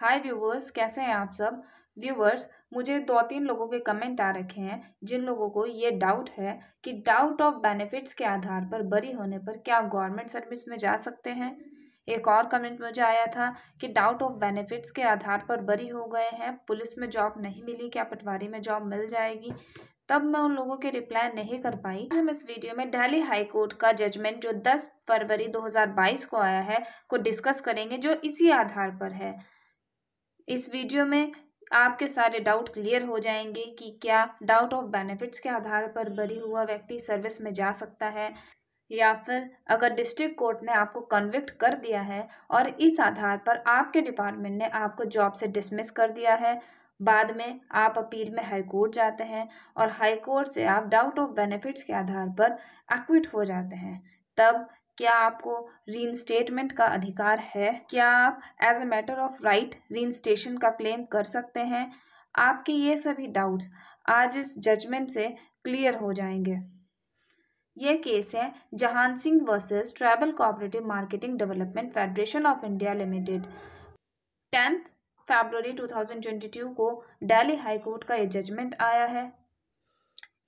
हाय viewers कैसे हैं आप सब व्यूवर्स मुझे दो तीन लोगों के कमेंट आ रखे हैं जिन लोगों को ये डाउट है कि डाउट ऑफ बेनिफिट्स के आधार पर बरी होने पर क्या गवर्नमेंट सर्विस में जा सकते हैं एक और कमेंट मुझे आया था कि डाउट ऑफ बेनिफिट्स के आधार पर बरी हो गए हैं पुलिस में जॉब नहीं मिली क्या पटवारी में जॉब मिल जाएगी तब मैं उन लोगों की रिप्लाई नहीं कर पाई हम इस वीडियो में दिल्ली हाई कोर्ट का जजमेंट जो 10 फरवरी 2022 को आया है को डिस्कस करेंगे जो इसी आधार पर है इस वीडियो में आपके सारे डाउट क्लियर हो जाएंगे कि क्या डाउट ऑफ बेनिफिट्स के आधार पर बरी हुआ व्यक्ति सर्विस में जा सकता है या फिर अगर डिस्ट्रिक्ट कोर्ट ने आपको कन्विक्ट कर दिया है और इस आधार पर आपके डिपार्टमेंट ने आपको जॉब से डिसमिस कर दिया है बाद में आप अपील में हाई कोर्ट जाते हैं और हाई कोर्ट से आप डाउट ऑफ बेनिफिट्स के आधार पर एक्विट हो जाते हैं तब क्या आपको रीइंस्टेटमेंट का अधिकार है क्या आप as a matter of right reinstatement का क्लेम कर सकते हैं आपके ये सभी डाउट्स आज इस जजमेंट से क्लियर हो जाएंगे ये केस है Jahan Singh versus tribal cooperative marketing development federation of India limited tenth February 2022 को दिल्ली हाई कोर्ट का ये जजमेंट आया है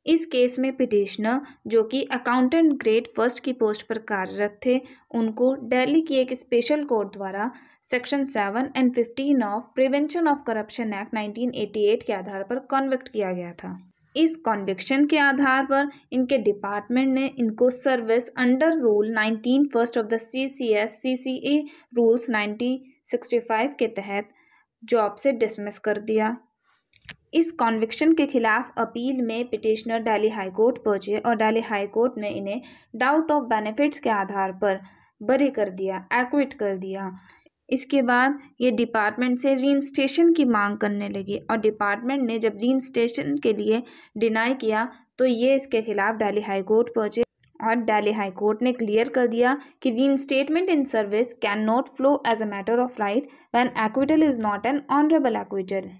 इस केस में पिटिशनर जो कि अकाउंटेंट ग्रेड फर्स्ट की पोस्ट पर कार्यरत थे उनको दिल्ली की एक स्पेशल कोर्ट द्वारा section seven and fifteen of prevention of corruption act 1988 के आधार पर कॉन्विक्ट किया गया था इस कॉन्विक्शन के आधार पर इनके डिपार्टमेंट ने इनको service under rule nineteen first of the C C S C C A rules nineteen sixty five के तहत जॉब से डिसमिस कर दिया इस कॉन्विक्शन के खिलाफ अपील में पिटिशनर डेली हाईकोर्ट पहुंचे और डेली हाईकोर्ट ने इन्हें डाउट ऑफ बेनिफिट्स के आधार पर बरी कर दिया एक्विट कर दिया इसके बाद ये डिपार्टमेंट से रीन स्टेशन की मांग करने लगी और डिपार्टमेंट ने जब रीन स्टेशन के लिए डिनाई किया तो ये इसके खिलाफ हाई हाईकोर्ट पहुंचे और डेली हाई कोर्ट ने क्लियर कर दिया कि reinstatement in service can not flow as a matter of right when acquittal is not an honourable acquittal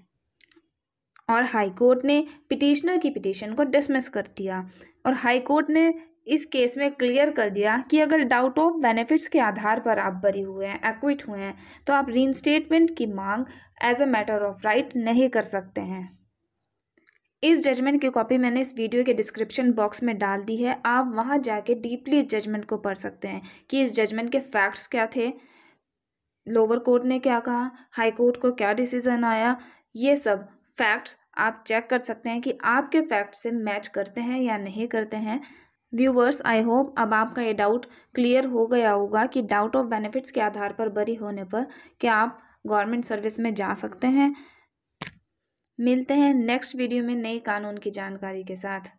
और हाई कोर्ट ने पिटिशनर की पिटीशन को डिसमिस कर दिया और हाई कोर्ट ने इस केस में क्लियर कर दिया कि अगर डाउट ऑफ बेनिफिट्स के आधार पर आप बरी हुए हैं एक्विट हुए हैं तो आप रीइंस्टेटमेंट की मांग as a matter of right नहीं कर सकते हैं इस जजमेंट की कॉपी मैंने इस वीडियो के डिस्क्रिप्शन बॉक्स में डाल दी है आप वहां जाके डीपली इस जजमेंट को पढ़ सकते हैं कि इस जजमेंट के फैक्ट्स क्या थे लोअर कोर्ट ने क्या कहा हाई कोर्ट को क्या डिसीज़न आया ये सब फैक्ट्स आप चेक कर सकते हैं कि आपके फैक्ट से मैच करते हैं या नहीं करते हैं व्यूवर्स आई होप अब आपका ये डाउट क्लियर हो गया होगा कि डाउट ऑफ बेनिफिट्स के आधार पर बरी होने पर क्या आप गवर्नमेंट सर्विस में जा सकते हैं मिलते हैं नेक्स्ट वीडियो में नई कानून की जानकारी के साथ